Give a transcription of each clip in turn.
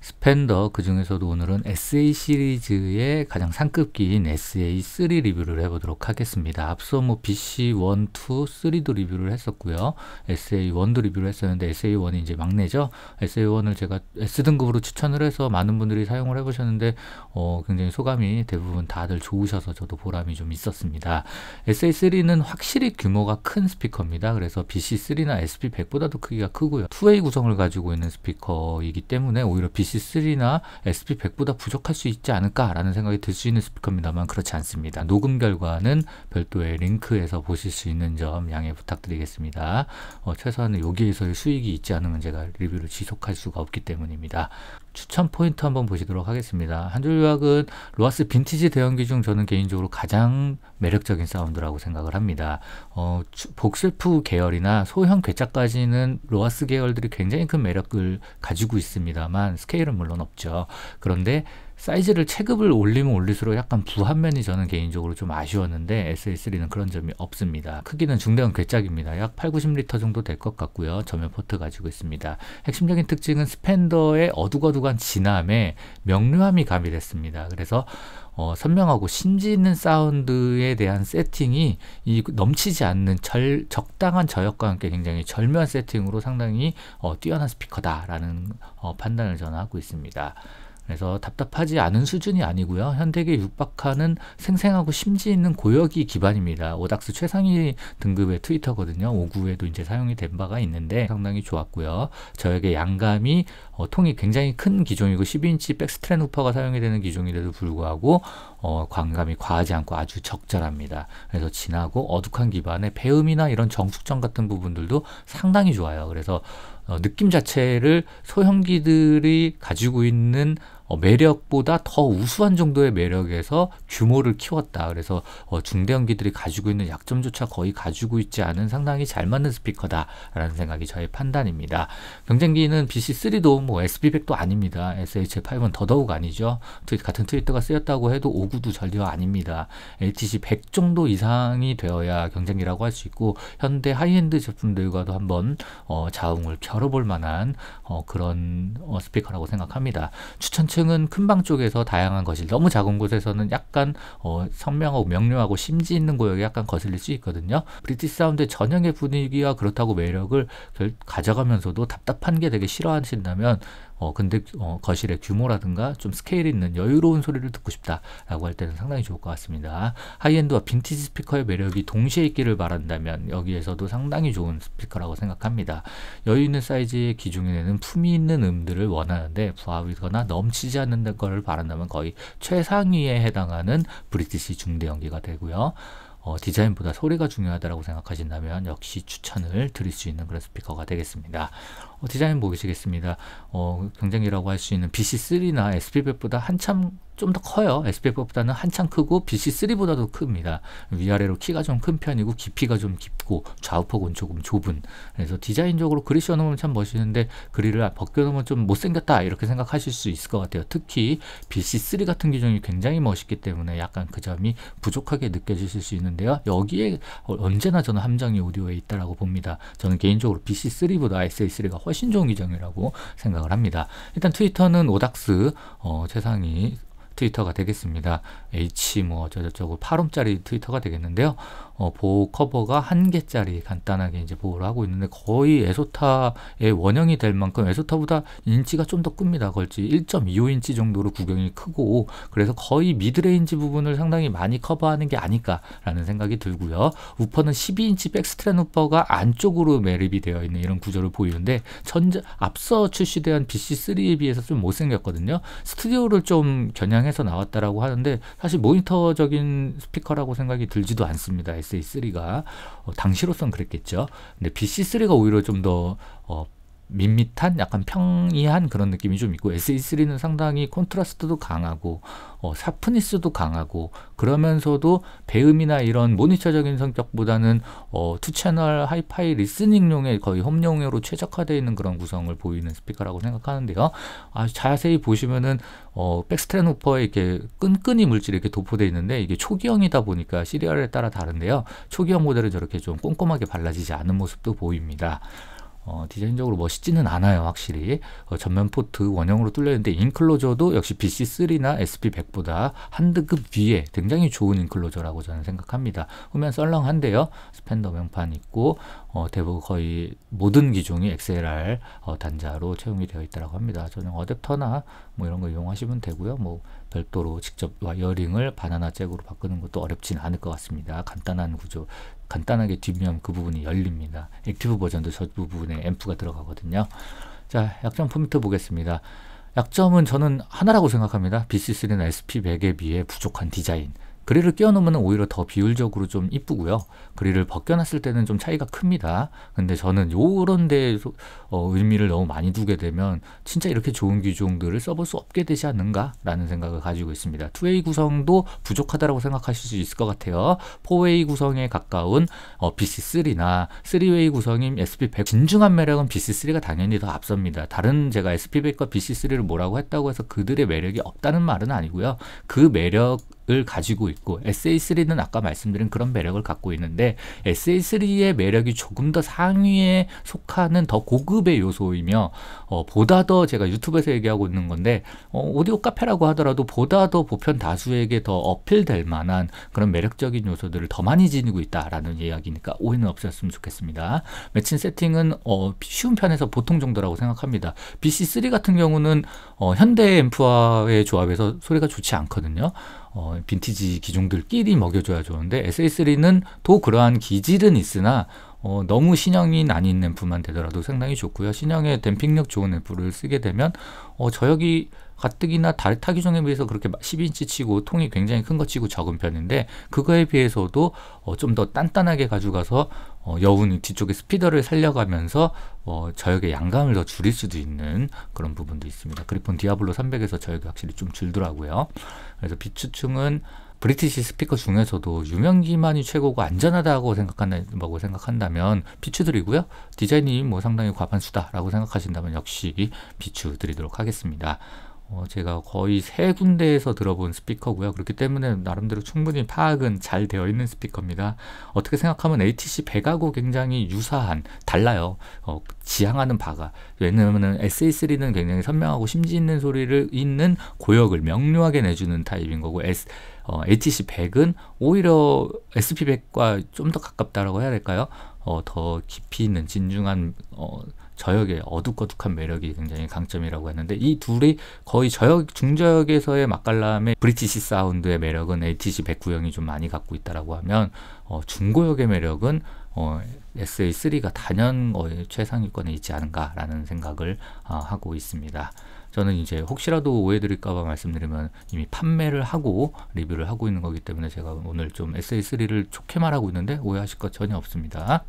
스펜더 그 중에서도 오늘은 SA 시리즈의 가장 상급기인 SA3 리뷰를 해보도록 하겠습니다. 앞서 뭐 BC1, 2, 3도 리뷰를 했었고요. SA1도 리뷰를 했었는데 SA1이 이제 막내죠. SA1을 제가 S등급으로 추천을 해서 많은 분들이 사용을 해보셨는데 어, 굉장히 소감이 대부분 다들 좋으셔서 저도 보람이 좀 있었습니다. SA3는 확실히 규모가 큰 스피커입니다. 그래서 BC3나 SP100보다도 크기가 크고요. 2 a 구성을 가지고 있는 스피커이기 때문에 오히려 BC GC3나 SP100보다 부족할 수 있지 않을까라는 생각이 들 수 있는 스피커입니다만 그렇지 않습니다. 녹음 결과는 별도의 링크에서 보실 수 있는 점 양해 부탁드리겠습니다. 어, 최소한 여기에서의 수익이 있지 않으면 제가 리뷰를 지속할 수가 없기 때문입니다. 추천 포인트 한번 보시도록 하겠습니다. 한줄 요약은 로아스 빈티지 대형기 중 저는 개인적으로 가장 매력적인 사운드라고 생각을 합니다. 어, 복슬프 계열이나 소형 괴짜까지는 로아스 계열들이 굉장히 큰 매력을 가지고 있습니다만 스케일은 물론 없죠. 그런데 사이즈를 체급을 올리면 올릴수록 약간 부한 면이 저는 개인적으로 좀 아쉬웠는데 SA3는 그런 점이 없습니다. 크기는 중대형 괴짝입니다. 약 8, 90리터 정도 될 것 같고요. 전면 포트 가지고 있습니다. 핵심적인 특징은 스펜더의 어둑어둑한 진함에 명료함이 가미됐습니다. 그래서 어, 선명하고 심지 있는 사운드에 대한 세팅이 이 넘치지 않는 절, 적당한 저역과 함께 굉장히 절묘한 세팅으로 상당히 어, 뛰어난 스피커다라는 어, 판단을 저는 하고 있습니다. 그래서 답답하지 않은 수준이 아니고요. 현대계 육박하는 생생하고 심지 있는 고역이 기반입니다. 오닥스 최상위 등급의 트위터거든요. 5구에도 이제 사용이 된 바가 있는데 상당히 좋았고요. 저에게 양감이 어, 통이 굉장히 큰 기종이고 12인치 백스트랜 후퍼가 사용이 되는 기종이라도 불구하고 어, 광감이 과하지 않고 아주 적절합니다. 그래서 진하고 어둑한 기반의 배음이나 이런 정숙점 같은 부분들도 상당히 좋아요. 그래서 어, 느낌 자체를 소형기들이 가지고 있는 어, 매력보다 더 우수한 정도의 매력에서 규모를 키웠다. 그래서 어, 중대형기들이 가지고 있는 약점조차 거의 가지고 있지 않은 상당히 잘 맞는 스피커다라는 생각이 저의 판단입니다. 경쟁기는 BC3도 뭐 SB100도 아닙니다. s h 5은 더더욱 아니죠. 같은 트위터가 쓰였다고 해도 5 9도 전혀 아닙니다. ATC100 정도 이상이 되어야 경쟁기라고 할 수 있고 현대 하이엔드 제품들과도 한번 어, 자웅을 펴러볼 만한 어, 그런 스피커라고 생각합니다. 추천 고층은 큰방 쪽에서 다양한 거실, 너무 작은 곳에서는 약간 어, 선명하고 명료하고 심지 있는 구역에 약간 거슬릴 수 있거든요. 브리티 사운드의 전형의 분위기와 그렇다고 매력을 가져가면서도 답답한 게 되게 싫어하신다면 어, 근데 어, 거실의 규모라든가 좀 스케일 있는 여유로운 소리를 듣고 싶다라고 할 때는 상당히 좋을 것 같습니다. 하이엔드와 빈티지 스피커의 매력이 동시에 있기를 바란다면 여기에서도 상당히 좋은 스피커라고 생각합니다. 여유 있는 사이즈의 기중에는 품이 있는 음들을 원하는데 부합이거나 넘치지 않는 것을 바란다면 거의 최상위에 해당하는 브리티시 중대 연기가 되고요. 어, 디자인보다 소리가 중요하다고 생각하신다면 역시 추천을 드릴 수 있는 그런 스피커가 되겠습니다. 어, 디자인 보시겠습니다. 어, 경쟁이라고 할 수 있는 BC3나 SP100보다 한참 좀더 커요. s p f 보다는 한참 크고 BC3보다도 큽니다. 위아래로 키가 좀 큰 편이고 깊이가 좀 깊고 좌우폭은 조금 좁은 그래서 디자인적으로 그리 셔놓으면참 멋있는데 그리를 벗겨놓으면 좀 못생겼다 이렇게 생각하실 수 있을 것 같아요. 특히 BC3 같은 기종이 굉장히 멋있기 때문에 약간 그 점이 부족하게 느껴지실 수 있는데요. 여기에 언제나 저는 함정이 오디오에 있다라고 봅니다. 저는 개인적으로 BC3보다 SA3가 훨씬 좋은 기종이라고 생각을 합니다. 일단 트위터는 오닥스 어, 최상이 트위터가 되겠습니다. H 뭐어쩌저고 8홈짜리 트위터가 되겠는데요. 어, 보호 커버가 한 개짜리 간단하게 이제 보호를 하고 있는데 거의 에소타의 원형이 될 만큼 에소타보다 인치가 좀 더 큽니다. 걸치 1.25인치 정도로 구경이 크고 그래서 거의 미드레인지 부분을 상당히 많이 커버하는 게 아닐까라는 생각이 들고요. 우퍼는 12인치 백스트랜 우퍼가 안쪽으로 매립이 되어 있는 이런 구조를 보이는데 전자, 앞서 출시된 BC3에 비해서 좀 못생겼거든요. 스튜디오를 좀 겨냥해서 나왔다라고 하는데 사실 모니터적인 스피커라고 생각이 들지도 않습니다. r s 3가 어, 당시로선 그랬겠죠. 근데 BC3가 오히려 좀더 어, 밋밋한 약간 평이한 그런 느낌이 좀 있고 SE3는 상당히 콘트라스트도 강하고 어, 사프니스도 강하고 그러면서도 배음이나 이런 모니터적인 성격보다는 어, 투채널 하이파이 리스닝용에 거의 홈용으로 최적화되어 있는 그런 구성을 보이는 스피커라고 생각하는데요. 아, 자세히 보시면은 어, 백스트랜 호퍼에 이렇게 끈끈이 물질이 이렇게 도포되어 있는데 이게 초기형이다 보니까 시리얼에 따라 다른데요. 초기형 모델은 저렇게 좀 꼼꼼하게 발라지지 않은 모습도 보입니다. 어, 디자인적으로 멋있지는 않아요 확실히 어, 전면 포트 원형으로 뚫려있는데 인클로저도 역시 BC3나 SP100보다 한등급 위에 굉장히 좋은 인클로저라고 저는 생각합니다 후면 썰렁한데요 스펜더 명판 있고 어, 대부분 거의 모든 기종이 XLR 어, 단자로 채용이 되어 있다고 합니다. 저는 어댑터나 뭐 이런 거 이용하시면 되고요. 뭐 별도로 직접 와링을 바나나 잭으로 바꾸는 것도 어렵진 않을 것 같습니다. 간단한 구조, 간단하게 뒷면 그 부분이 열립니다. 액티브 버전도 저 부분에 앰프가 들어가거든요. 자, 약점 포인트 보겠습니다. 약점은 저는 하나라고 생각합니다. BC3나 SP100에 비해 부족한 디자인. 그릴을 끼워놓으면 오히려 더 비율적으로 좀 이쁘고요. 그릴을 벗겨놨을 때는 좀 차이가 큽니다. 근데 저는 요런 데 어, 의미를 너무 많이 두게 되면 진짜 이렇게 좋은 귀종들을 써볼 수 없게 되지 않는가라는 생각을 가지고 있습니다. 2A 구성도 부족하다고 생각하실 수 있을 것 같아요. 4A 구성에 가까운 어, BC3나 3A 구성인 SP100 진중한 매력은 BC3가 당연히 더 앞섭니다. 다른 제가 SP100과 BC3를 뭐라고 했다고 해서 그들의 매력이 없다는 말은 아니고요. 그 매력 매력을 가지고 있고 SA3는 아까 말씀드린 그런 매력을 갖고 있는데 SA3의 매력이 조금 더 상위에 속하는 더 고급의 요소이며 어, 보다 더 제가 유튜브에서 얘기하고 있는 건데 어, 오디오 카페라고 하더라도 보다 더 보편 다수에게 더 어필될 만한 그런 매력적인 요소들을 더 많이 지니고 있다라는 이야기니까 오해는 없으셨으면 좋겠습니다. 매칭 세팅은 어, 쉬운 편에서 보통 정도라고 생각합니다. BC3 같은 경우는 어, 현대 앰프와의 조합에서 소리가 좋지 않거든요. 어, 빈티지 기종들끼리 먹여줘야 좋은데 SA3는 또 그러한 기질은 있으나 어, 너무 신형이 난이 있는 분만 되더라도 상당히 좋고요. 신형의 댐핑력 좋은 앰플을 쓰게 되면 어, 저역이 가뜩이나 다른 타기종에 비해서 그렇게 10인치 치고 통이 굉장히 큰 거 치고 적은 편인데 그거에 비해서도 어, 좀더 단단하게 가져가서 어, 여운 뒤쪽에 스피더를 살려가면서 어, 저역의 양감을 더 줄일 수도 있는 그런 부분도 있습니다. 그리폰 디아블로 300에서 저역이 확실히 좀 줄더라고요. 그래서 비추층은 브리티시 스피커 중에서도 유명기만이 최고고 안전하다고 생각한다고 생각한다면 비추드리고요. 디자인이 뭐 상당히 과반수다라고 생각하신다면 역시 비추드리도록 하겠습니다. 어, 제가 거의 세 군데에서 들어본 스피커고요. 그렇기 때문에 나름대로 충분히 파악은 잘 되어 있는 스피커입니다. 어떻게 생각하면 ATC 100하고 굉장히 유사한, 달라요. 어, 지향하는 바가. 왜냐면 SA3는 굉장히 선명하고 심지 있는 소리를 있는 고역을 명료하게 내주는 타입인 거고, S, 어, ATC 100은 오히려 SP100과 좀 더가깝다라 해야 될까요? 어, 더 깊이 있는 진중한 어, 저역의 어둑어둑한 매력이 굉장히 강점이라고 했는데 이 둘이 거의 저역 중저역에서의 막갈람의 브리티시 사운드의 매력은 ATG 백구형이 좀 많이 갖고 있다라고 하면 어, 중고역의 매력은 어, SA3가 단연 거의 최상위권에 있지 않은가라는 생각을 어, 하고 있습니다. 저는 이제 혹시라도 오해드릴까봐 말씀드리면 이미 판매를 하고 리뷰를 하고 있는 거기 때문에 제가 오늘 좀 SA3를 좋게 말하고 있는데 오해하실 것 전혀 없습니다.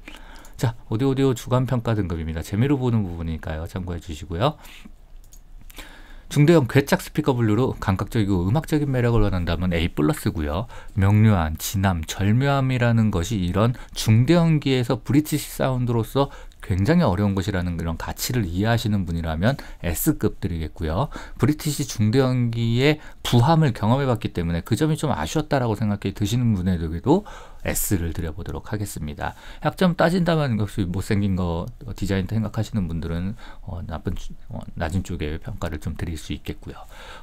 자, 오디오디오 주간평가 등급입니다. 재미로 보는 부분이니까요. 참고해 주시고요. 중대형 괴짝 스피커 블루로 감각적이고 음악적인 매력을 원한다면 A 플러스고요. 명료한, 진함, 절묘함이라는 것이 이런 중대형기에서 브리티시 사운드로서 굉장히 어려운 것이라는 그런 가치를 이해하시는 분이라면 S급들이겠고요. 브리티시 중대형기의 부함을 경험해봤기 때문에 그 점이 좀 아쉬웠다라고 생각해 드시는 분에게도 S를 드려보도록 하겠습니다. 약점 따진다면 역시 못생긴 거 어, 디자인 생각하시는 분들은 어, 나쁜 어, 낮은 쪽에 평가를 좀 드릴 수 있겠고요.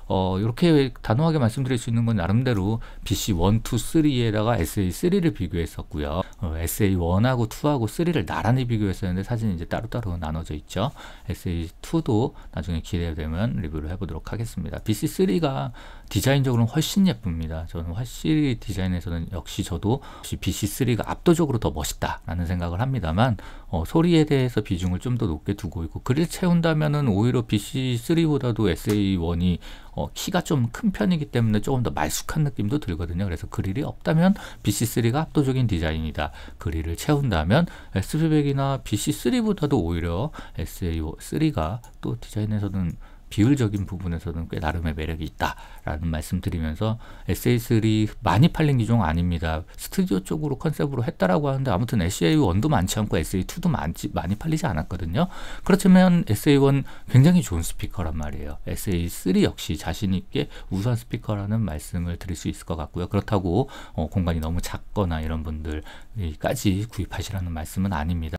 어, 이렇게 단호하게 말씀드릴 수 있는 건 나름대로 BC 1, 2, 3에다가 SA 3를 비교했었고요. 어, SA 1하고 2하고 3를 나란히 비교했었는데 사진이 이제 따로따로 나눠져 있죠. SE2도 나중에 기대되면 리뷰를 해보도록 하겠습니다. BC3가 디자인적으로는 훨씬 예쁩니다. 저는 확실히 디자인에서는 역시 저도 BC3가 압도적으로 더 멋있다라는 생각을 합니다만 어, 소리에 대해서 비중을 좀 더 높게 두고 있고 그릴 채운다면은 오히려 BC3보다도 SA1이 어, 키가 좀 큰 편이기 때문에 조금 더 말쑥한 느낌도 들거든요. 그래서 그릴이 없다면 BC3가 압도적인 디자인이다. 그릴을 채운다면 S300이나 BC3보다도 오히려 SA3가 또 디자인에서는 비율적인 부분에서는 꽤 나름의 매력이 있다라는 말씀드리면서 SA3 많이 팔린 기종 아닙니다. 스튜디오 쪽으로 컨셉으로 했다라고 하는데 아무튼 SA1도 많지 않고 SA2도 많지, 많이 팔리지 않았거든요. 그렇지만 SA1 굉장히 좋은 스피커란 말이에요. SA3 역시 자신 있게 우수한 스피커라는 말씀을 드릴 수 있을 것 같고요. 그렇다고 어, 공간이 너무 작거나 이런 분들까지 구입하시라는 말씀은 아닙니다.